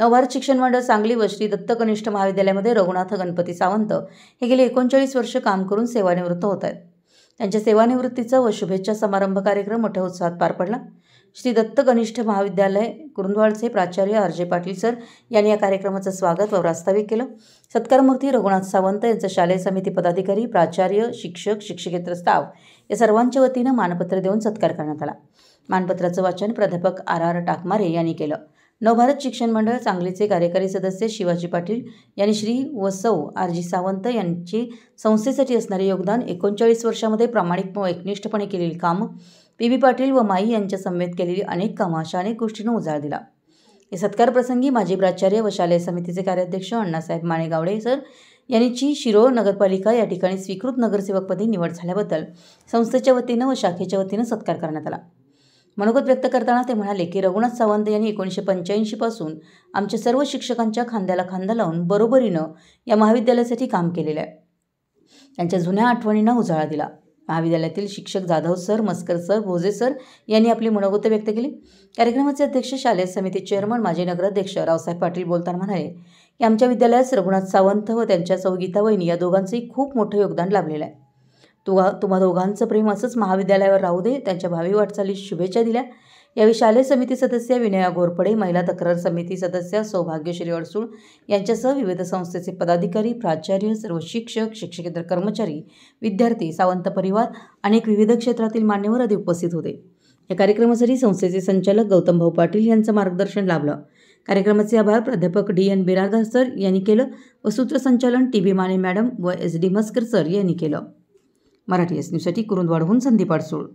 नवभारत शिक्षण मंडळ सांगली व श्री दत्तकनिष्ठ महाविद्यालयामध्ये रघुनाथ गणपती सावंत हे गेले एकोणचाळीस वर्ष काम करून सेवानिवृत्त होत आहेत त्यांच्या सेवानिवृत्तीचा व शुभेच्छा समारंभ कार्यक्रम मोठ्या उत्साहात पार पडला श्री दत्त कनिष्ठ महाविद्यालय कुरुंदवाडचे प्राचार्य जे पाटील सर यांनी या कार्यक्रमाचं स्वागत व प्रास्ताविक केलं सत्कारमूर्ती रघुनाथ सावंत यांचं शालेय समिती पदाधिकारी प्राचार्य शिक्षक शिक्षकेत्र स्टाफ या सर्वांच्या वतीनं मानपत्र देऊन सत्कार करण्यात आला मानपत्राचं वाचन प्राध्यापक आर आर टाकमारे यांनी केलं नवभारत शिक्षण मंडळ सांगलीचे कार्यकारी सदस्य शिवाजी पाटील यांनी श्री व सौ आरजी सावंत यांचे संस्थेसाठी असणारे योगदान एकोणचाळीस वर्षामध्ये प्रामाणिक व एकनिष्ठपणे केलेली कामं पी बी पाटील व माई यांच्या समवेत केलेली अनेक कामं अशा अनेक गोष्टींना उजाळ दिला या सत्कारप्रसंगी माजी प्राचार्य व शालेय समितीचे कार्याध्यक्ष अण्णासाहेब मानेगावडे सर यांची शिरोळ नगरपालिका या ठिकाणी स्वीकृत नगरसेवकपदी निवड झाल्याबद्दल संस्थेच्या वतीनं व शाखेच्या वतीनं सत्कार करण्यात आला मनोगत व्यक्त करताना ते म्हणाले की रघुनाथ सावंत यांनी एकोणीसशे पंच्याऐंशीपासून आमच्या सर्व शिक्षकांच्या खांद्याला खांदा लावून बरोबरीनं या महाविद्यालयासाठी काम केलेलं आहे त्यांच्या जुन्या आठवणींना उजाळा दिला महाविद्यालयातील शिक्षक Jadhav sir Maskar sir Bhoje sir यांनी आपली मनोगत व्यक्त केली कार्यक्रमाचे अध्यक्ष शालेय समिती चेअरमन माजी नगराध्यक्ष रावसाहेब पाटील बोलताना म्हणाले की आमच्या विद्यालयास रघुनाथ सावंत व त्यांच्या चौगीता वहिनी या दोघांचंही खूप मोठं योगदान लाभलेलं आहे तुगा तुम्हा दोघांचं प्रेम असंच महाविद्यालयावर राहू दे त्यांच्या भावी वाटचाली शुभेच्छा दिल्या यावेळी शालेय समिती सदस्य विनया घोरपडे महिला तक्रार समिती सदस्य सौभाग्यश्री अडसूळ यांच्यासह विविध संस्थेचे पदाधिकारी प्राचार्य सर्व शिक्षक शिक्षकेतर कर्मचारी विद्यार्थी सावंत परिवार अनेक विविध क्षेत्रातील मान्यवर आधी उपस्थित होते या कार्यक्रमासाठी संस्थेचे संचालक गौतम भाऊ पाटील यांचं मार्गदर्शन लाभलं कार्यक्रमाचे आभार प्राध्यापक डी एन बिरारदार सर यांनी केलं व सूत्रसंचालन टी बी माने मॅडम व एस डी मस्कर सर यांनी केलं मराठी एस न्यूजसाठी कुरुंदवाडहून संदीप अडसूळ